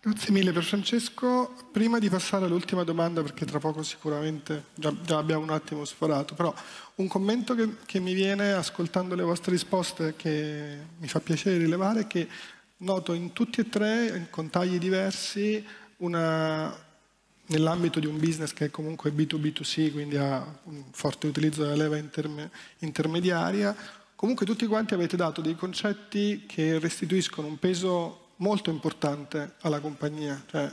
Grazie mille per Francesco. Prima di passare all'ultima domanda, perché tra poco sicuramente già, già, abbiamo un attimo sforato, però un commento che, che mi viene ascoltando le vostre risposte, che mi fa piacere rilevare, è che noto in tutti e tre, con tagli diversi, una, nell'ambito di un business che è comunque B2B2C, quindi ha un forte utilizzo della leva interme, intermediaria, comunque tutti quanti avete dato dei concetti che restituiscono un peso molto importante alla compagnia. Cioè,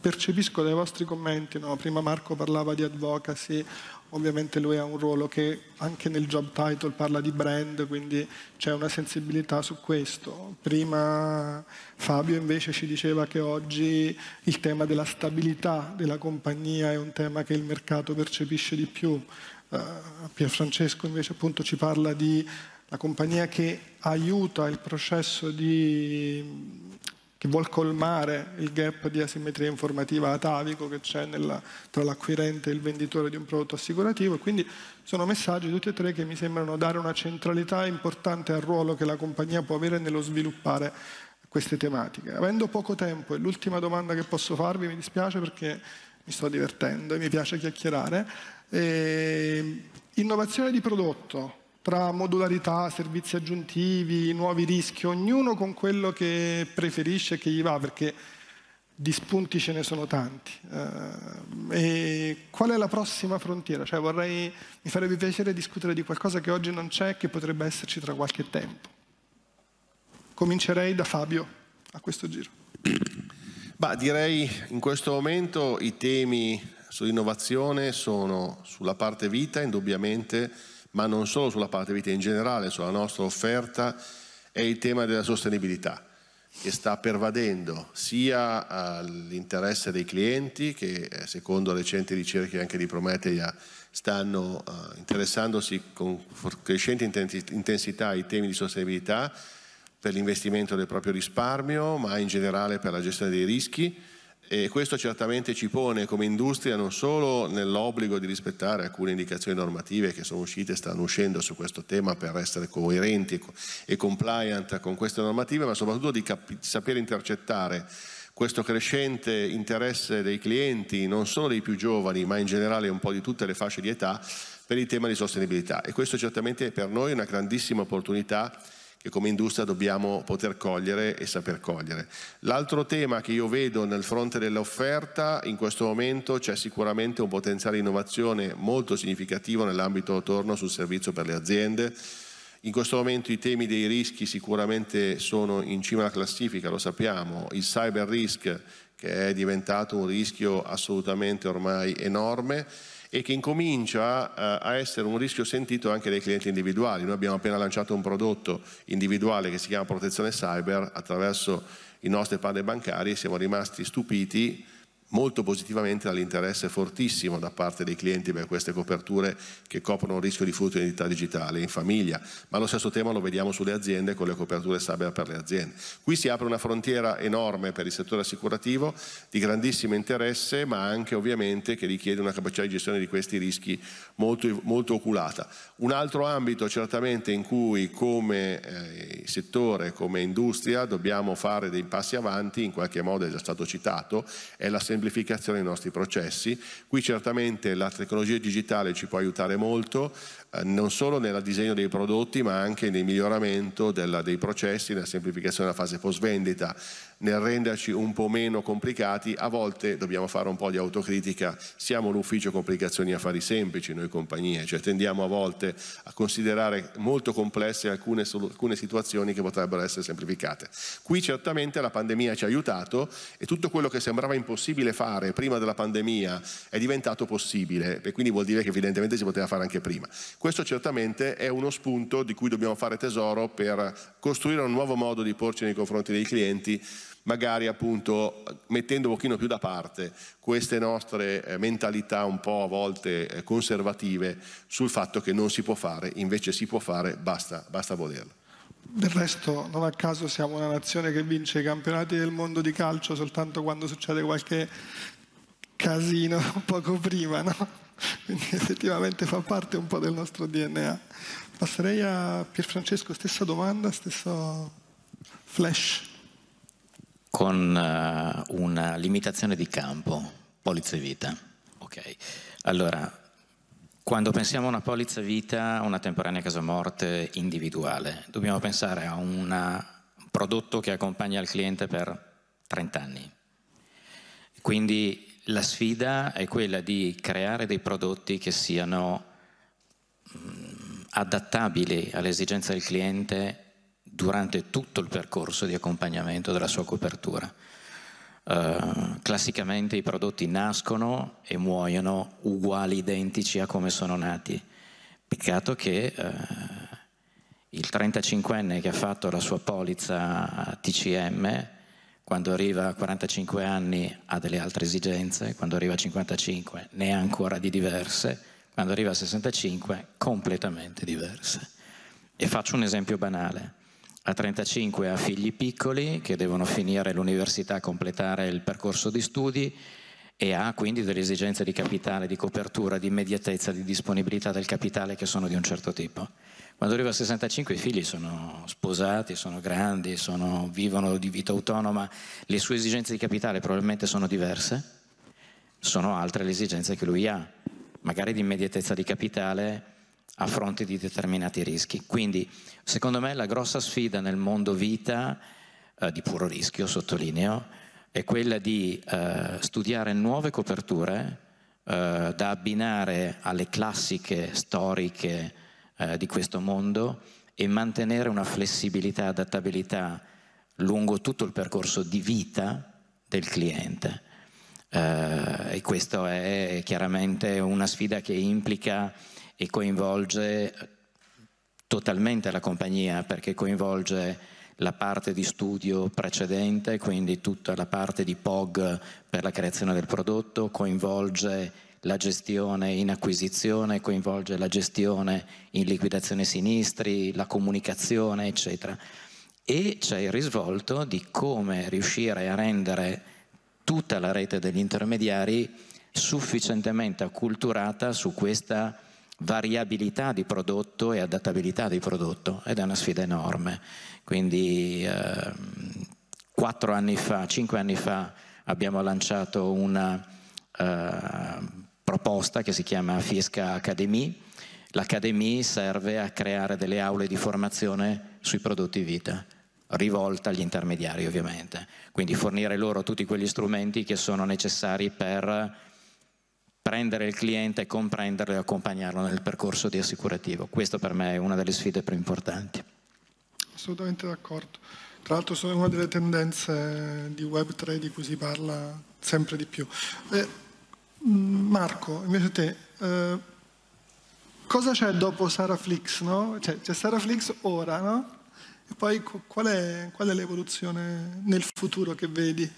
percepisco dai vostri commenti, no? prima Marco parlava di advocacy, ovviamente lui ha un ruolo che anche nel job title parla di brand, quindi c'è una sensibilità su questo. Prima Fabio invece ci diceva che oggi il tema della stabilità della compagnia è un tema che il mercato percepisce di più. Uh, Pierfrancesco invece appunto ci parla di una compagnia che aiuta il processo di che vuol colmare il gap di asimmetria informativa atavico che c'è tra l'acquirente e il venditore di un prodotto assicurativo. Quindi sono messaggi tutti e tre che mi sembrano dare una centralità importante al ruolo che la compagnia può avere nello sviluppare queste tematiche. Avendo poco tempo, e l'ultima domanda che posso farvi, mi dispiace perché mi sto divertendo e mi piace chiacchierare, eh, innovazione di prodotto, tra modularità, servizi aggiuntivi, nuovi rischi, ognuno con quello che preferisce, e che gli va, perché di spunti ce ne sono tanti. Eh, e qual è la prossima frontiera? Cioè vorrei, mi farebbe piacere discutere di qualcosa che oggi non c'è e che potrebbe esserci tra qualche tempo. Comincerei da Fabio a questo giro. Bah, direi in questo momento i temi sull'innovazione sono sulla parte vita, indubbiamente, ma non solo sulla parte vita, in generale sulla nostra offerta, è il tema della sostenibilità che sta pervadendo sia eh, l'interesse dei clienti che eh, secondo recenti ricerche anche di Prometeia stanno eh, interessandosi con crescente intensità ai temi di sostenibilità per l'investimento del proprio risparmio ma in generale per la gestione dei rischi e questo certamente ci pone come industria non solo nell'obbligo di rispettare alcune indicazioni normative che sono uscite e stanno uscendo su questo tema per essere coerenti e compliant con queste normative, ma soprattutto di sapere intercettare questo crescente interesse dei clienti, non solo dei più giovani, ma in generale un po' di tutte le fasce di età, per il tema di sostenibilità. E questo certamente per noi è una grandissima opportunità che come industria dobbiamo poter cogliere e saper cogliere. L'altro tema che io vedo nel fronte dell'offerta, in questo momento c'è sicuramente un potenziale innovazione molto significativo nell'ambito torno sul servizio per le aziende. In questo momento i temi dei rischi sicuramente sono in cima alla classifica, lo sappiamo. Il cyber risk che è diventato un rischio assolutamente ormai enorme e che incomincia eh, a essere un rischio sentito anche dai clienti individuali. Noi abbiamo appena lanciato un prodotto individuale che si chiama protezione cyber attraverso i nostri partner bancari e siamo rimasti stupiti molto positivamente dall'interesse fortissimo da parte dei clienti per queste coperture che coprono il rischio di furto di identità digitale in famiglia, ma lo stesso tema lo vediamo sulle aziende con le coperture cyber per le aziende. Qui si apre una frontiera enorme per il settore assicurativo di grandissimo interesse, ma anche ovviamente che richiede una capacità di gestione di questi rischi molto, molto oculata. Un altro ambito certamente in cui come eh, settore, come industria dobbiamo fare dei passi avanti, in qualche modo è già stato citato, è la semplificazione semplificazione dei nostri processi. Qui certamente la tecnologia digitale ci può aiutare molto, eh, non solo nel disegno dei prodotti ma anche nel miglioramento della, dei processi, nella semplificazione della fase post vendita, nel renderci un po' meno complicati, a volte dobbiamo fare un po' di autocritica, siamo l'ufficio complicazioni affari semplici noi compagnie, cioè tendiamo a volte a considerare molto complesse alcune, alcune situazioni che potrebbero essere semplificate. Qui certamente la pandemia ci ha aiutato e tutto quello che sembrava impossibile fare prima della pandemia è diventato possibile e quindi vuol dire che evidentemente si poteva fare anche prima. Questo certamente è uno spunto di cui dobbiamo fare tesoro per costruire un nuovo modo di porci nei confronti dei clienti, magari appunto mettendo un pochino più da parte queste nostre eh, mentalità un po' a volte eh, conservative sul fatto che non si può fare, invece si può fare, basta, basta volerlo. Del resto non a caso siamo una nazione che vince i campionati del mondo di calcio soltanto quando succede qualche casino poco prima, no? Quindi effettivamente fa parte un po' del nostro DNA. Passerei a Pierfrancesco, stessa domanda, stesso flash. Con uh, una limitazione di campo, polizze vita. Ok, allora quando pensiamo a una polizza vita, una temporanea casa morte individuale, dobbiamo pensare a un prodotto che accompagna il cliente per 30 anni. Quindi la sfida è quella di creare dei prodotti che siano mm, adattabili alle esigenze del cliente durante tutto il percorso di accompagnamento della sua copertura. Uh, classicamente i prodotti nascono e muoiono uguali, identici a come sono nati. Peccato che uh, il 35enne che ha fatto la sua polizza TCM quando arriva a 45 anni ha delle altre esigenze, quando arriva a 55 ne ha ancora di diverse, quando arriva a 65 completamente diverse. E faccio un esempio banale. A 35 ha figli piccoli che devono finire l'università, completare il percorso di studi e ha quindi delle esigenze di capitale, di copertura, di immediatezza, di disponibilità del capitale che sono di un certo tipo. Quando arrivo a 65 i figli sono sposati, sono grandi, sono, vivono di vita autonoma, le sue esigenze di capitale probabilmente sono diverse, sono altre le esigenze che lui ha, magari di immediatezza di capitale a fronte di determinati rischi. Quindi secondo me la grossa sfida nel mondo vita, eh, di puro rischio sottolineo, è quella di eh, studiare nuove coperture eh, da abbinare alle classiche storiche eh, di questo mondo e mantenere una flessibilità, adattabilità lungo tutto il percorso di vita del cliente. Eh, e questa è chiaramente una sfida che implica e coinvolge totalmente la compagnia perché coinvolge la parte di studio precedente, quindi tutta la parte di POG per la creazione del prodotto, coinvolge la gestione in acquisizione coinvolge la gestione in liquidazione sinistri, la comunicazione, eccetera. E c'è il risvolto di come riuscire a rendere tutta la rete degli intermediari sufficientemente acculturata su questa variabilità di prodotto e adattabilità di prodotto ed è una sfida enorme. Quindi eh, quattro anni fa, cinque anni fa abbiamo lanciato una eh, proposta che si chiama Fiesca Academy. L'Academy serve a creare delle aule di formazione sui prodotti vita, rivolta agli intermediari ovviamente, quindi fornire loro tutti quegli strumenti che sono necessari per prendere il cliente, comprenderlo e accompagnarlo nel percorso di assicurativo. Questo per me è una delle sfide più importanti. Assolutamente d'accordo. Tra l'altro sono una delle tendenze di Web3 di cui si parla sempre di più. Eh, Marco, invece te, eh, cosa c'è dopo Saraflix? No? Cioè, c'è Saraflix ora, no? E poi qual è, qual è l'evoluzione nel futuro che vedi?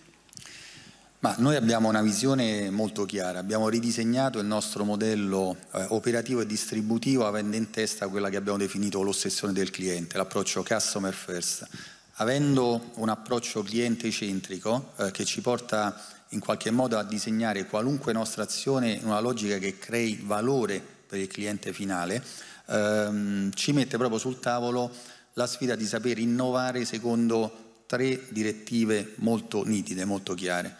Ma noi abbiamo una visione molto chiara, abbiamo ridisegnato il nostro modello eh, operativo e distributivo avendo in testa quella che abbiamo definito l'ossessione del cliente, l'approccio customer first. Avendo un approccio cliente centrico eh, che ci porta a in qualche modo a disegnare qualunque nostra azione in una logica che crei valore per il cliente finale, ehm, ci mette proprio sul tavolo la sfida di saper innovare secondo tre direttive molto nitide, molto chiare.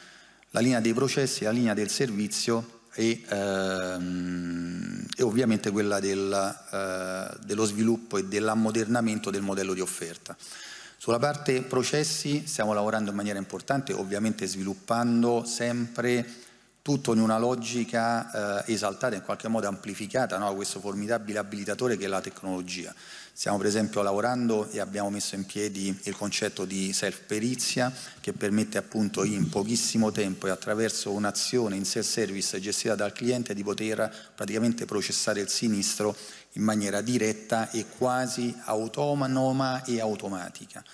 La linea dei processi, la linea del servizio e, ehm, e ovviamente quella del, eh, dello sviluppo e dell'ammodernamento del modello di offerta. Sulla parte processi stiamo lavorando in maniera importante, ovviamente sviluppando sempre tutto in una logica eh, esaltata, in qualche modo amplificata no, questo formidabile abilitatore che è la tecnologia. Stiamo per esempio lavorando e abbiamo messo in piedi il concetto di self-perizia che permette appunto in pochissimo tempo e attraverso un'azione in self-service gestita dal cliente di poter praticamente processare il sinistro in maniera diretta e quasi autonoma e automatica.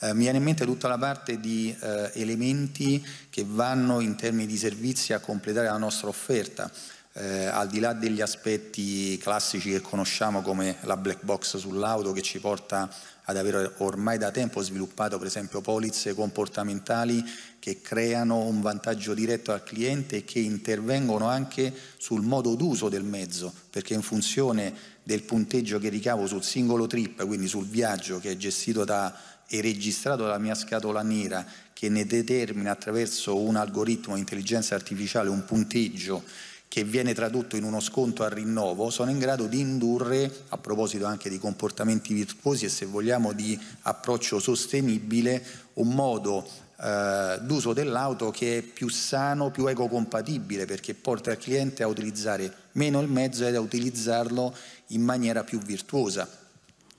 Eh, mi viene in mente tutta la parte di eh, elementi che vanno in termini di servizi a completare la nostra offerta. Eh, al di là degli aspetti classici che conosciamo come la black box sull'auto che ci porta ad avere ormai da tempo sviluppato per esempio polizze comportamentali che creano un vantaggio diretto al cliente e che intervengono anche sul modo d'uso del mezzo, perché in funzione del punteggio che ricavo sul singolo trip, quindi sul viaggio che è gestito da e registrato dalla mia scatola nera che ne determina attraverso un algoritmo di intelligenza artificiale un punteggio che viene tradotto in uno sconto al rinnovo, sono in grado di indurre, a proposito anche di comportamenti virtuosi e se vogliamo di approccio sostenibile, un modo eh, d'uso dell'auto che è più sano, più ecocompatibile, perché porta il cliente a utilizzare meno il mezzo ed a utilizzarlo in maniera più virtuosa.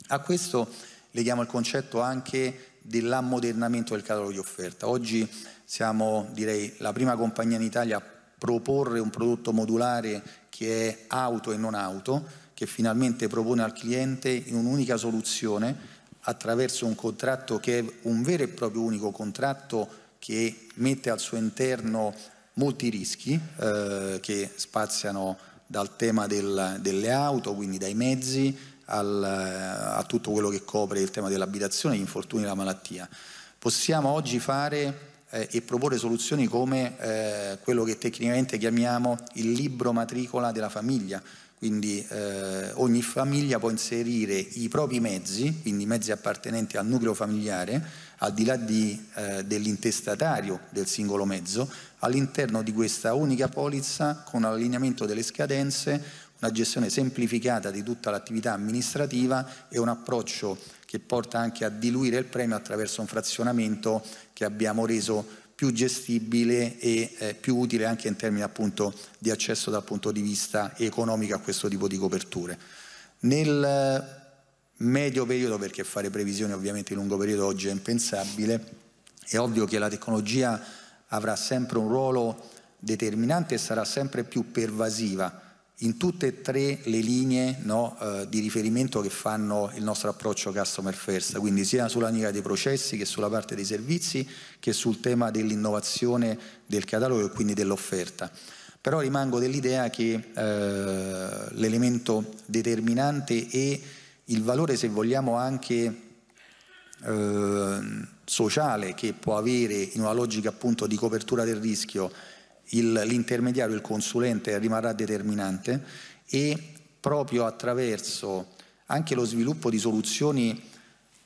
A questo leghiamo il concetto anche dell'ammodernamento del catalogo di offerta. Oggi siamo, direi, la prima compagnia in Italia a proporre un prodotto modulare che è auto e non auto, che finalmente propone al cliente in un'unica soluzione attraverso un contratto che è un vero e proprio unico contratto che mette al suo interno molti rischi eh, che spaziano dal tema del, delle auto, quindi dai mezzi, al, eh, a tutto quello che copre il tema dell'abitazione, gli infortuni e la malattia. Possiamo oggi fare eh, e proporre soluzioni come eh, quello che tecnicamente chiamiamo il libro matricola della famiglia, quindi eh, ogni famiglia può inserire i propri mezzi, quindi mezzi appartenenti al nucleo familiare, al di là di, eh, dell'intestatario del singolo mezzo, all'interno di questa unica polizza con allineamento delle scadenze, una gestione semplificata di tutta l'attività amministrativa e un approccio che porta anche a diluire il premio attraverso un frazionamento che abbiamo reso più gestibile e eh, più utile anche in termini appunto di accesso dal punto di vista economico a questo tipo di coperture. Nel eh, medio periodo, perché fare previsioni ovviamente in lungo periodo oggi è impensabile, è ovvio che la tecnologia avrà sempre un ruolo determinante e sarà sempre più pervasiva in tutte e tre le linee no, eh, di riferimento che fanno il nostro approccio customer first, quindi sia sulla linea dei processi che sulla parte dei servizi che sul tema dell'innovazione del catalogo e quindi dell'offerta. Però rimango dell'idea che eh, l'elemento determinante e il valore, se vogliamo, anche eh, sociale che può avere in una logica appunto di copertura del rischio l'intermediario, il consulente rimarrà determinante e proprio attraverso anche lo sviluppo di soluzioni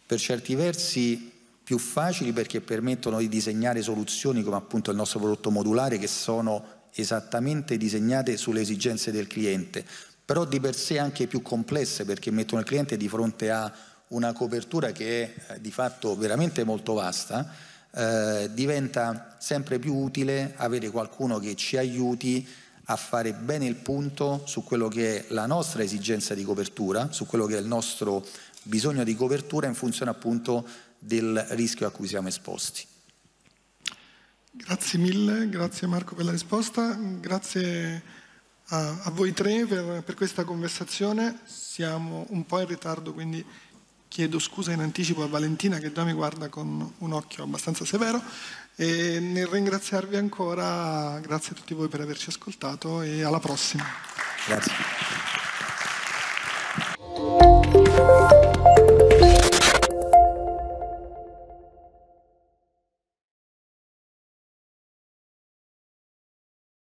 per certi versi più facili perché permettono di disegnare soluzioni come appunto il nostro prodotto modulare che sono esattamente disegnate sulle esigenze del cliente, però di per sé anche più complesse perché mettono il cliente di fronte a una copertura che è eh, di fatto veramente molto vasta eh, diventa sempre più utile avere qualcuno che ci aiuti a fare bene il punto su quello che è la nostra esigenza di copertura, su quello che è il nostro bisogno di copertura in funzione appunto del rischio a cui siamo esposti. Grazie mille, grazie Marco per la risposta, grazie a, a voi tre per, per questa conversazione, siamo un po' in ritardo quindi chiedo scusa in anticipo a Valentina che già mi guarda con un occhio abbastanza severo e nel ringraziarvi ancora grazie a tutti voi per averci ascoltato e alla prossima. Grazie.